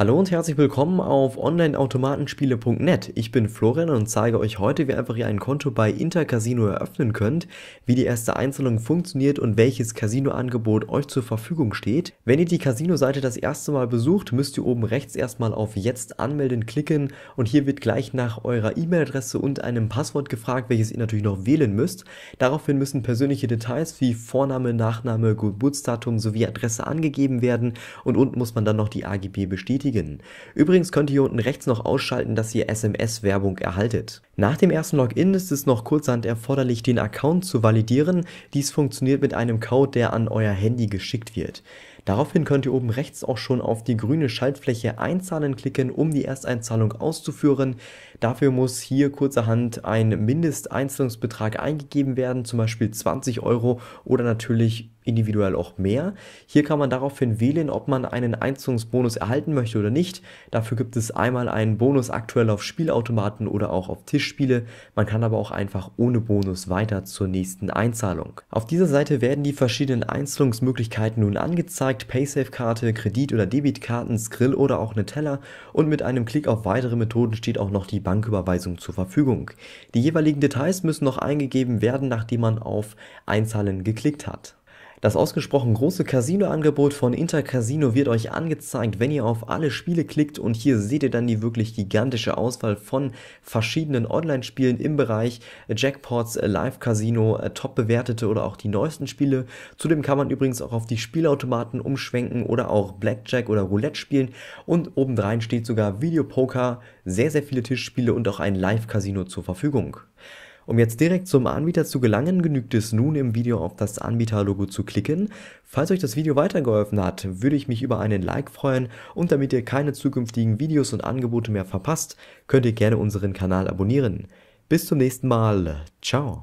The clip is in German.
Hallo und herzlich willkommen auf onlineautomatenspiele.net. Ich bin Florian und zeige euch heute, wie einfach ihr ein Konto bei Intercasino eröffnen könnt, wie die erste Einzahlung funktioniert und welches Casino-Angebot euch zur Verfügung steht. Wenn ihr die Casino-Seite das erste Mal besucht, müsst ihr oben rechts erstmal auf Jetzt anmelden klicken und hier wird gleich nach eurer E-Mail-Adresse und einem Passwort gefragt, welches ihr natürlich noch wählen müsst. Daraufhin müssen persönliche Details wie Vorname, Nachname, Geburtsdatum sowie Adresse angegeben werden und unten muss man dann noch die AGB bestätigen benötigen. Übrigens könnt ihr hier unten rechts noch ausschalten, dass ihr SMS-Werbung erhaltet. Nach dem ersten Login ist es noch kurzerhand erforderlich, den Account zu validieren. Dies funktioniert mit einem Code, der an euer Handy geschickt wird. Daraufhin könnt ihr oben rechts auch schon auf die grüne Schaltfläche Einzahlen klicken, um die Ersteinzahlung auszuführen. Dafür muss hier kurzerhand ein Mindesteinzahlungsbetrag eingegeben werden, zum Beispiel 20 Euro oder natürlich individuell auch mehr. Hier kann man daraufhin wählen, ob man einen Einzahlungsbonus erhalten möchte oder nicht. Dafür gibt es einmal einen Bonus aktuell auf Spielautomaten oder auch auf Tischspiele. Man kann aber auch einfach ohne Bonus weiter zur nächsten Einzahlung. Auf dieser Seite werden die verschiedenen Einzahlungsmöglichkeiten nun angezeigt gezeigt, Paysafe-Karte, Kredit- oder Debitkarten, Skrill oder auch eine Teller und mit einem Klick auf weitere Methoden steht auch noch die Banküberweisung zur Verfügung. Die jeweiligen Details müssen noch eingegeben werden, nachdem man auf Einzahlen geklickt hat. Das ausgesprochen große Casino-Angebot von Intercasino wird euch angezeigt, wenn ihr auf alle Spiele klickt und hier seht ihr dann die wirklich gigantische Auswahl von verschiedenen Online-Spielen im Bereich Jackpots, äh, Live-Casino, äh, top bewertete oder auch die neuesten Spiele. Zudem kann man übrigens auch auf die Spielautomaten umschwenken oder auch Blackjack oder Roulette spielen und obendrein steht sogar Videopoker, sehr, sehr viele Tischspiele und auch ein Live-Casino zur Verfügung. Um jetzt direkt zum Anbieter zu gelangen, genügt es nun im Video auf das Anbieterlogo zu klicken. Falls euch das Video weitergeholfen hat, würde ich mich über einen Like freuen und damit ihr keine zukünftigen Videos und Angebote mehr verpasst, könnt ihr gerne unseren Kanal abonnieren. Bis zum nächsten Mal. Ciao.